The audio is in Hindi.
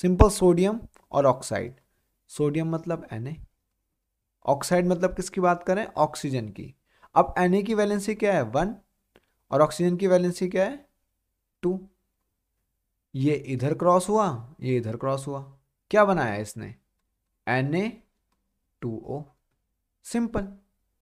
सिंपल सोडियम और ऑक्साइड सोडियम मतलब एन ऑक्साइड मतलब किसकी बात करें ऑक्सीजन की अब एन की वैलेंसी क्या है वन और ऑक्सीजन की वैलेंसी क्या है टू ये इधर क्रॉस हुआ ये इधर क्रॉस हुआ क्या बनाया इसने N A two O simple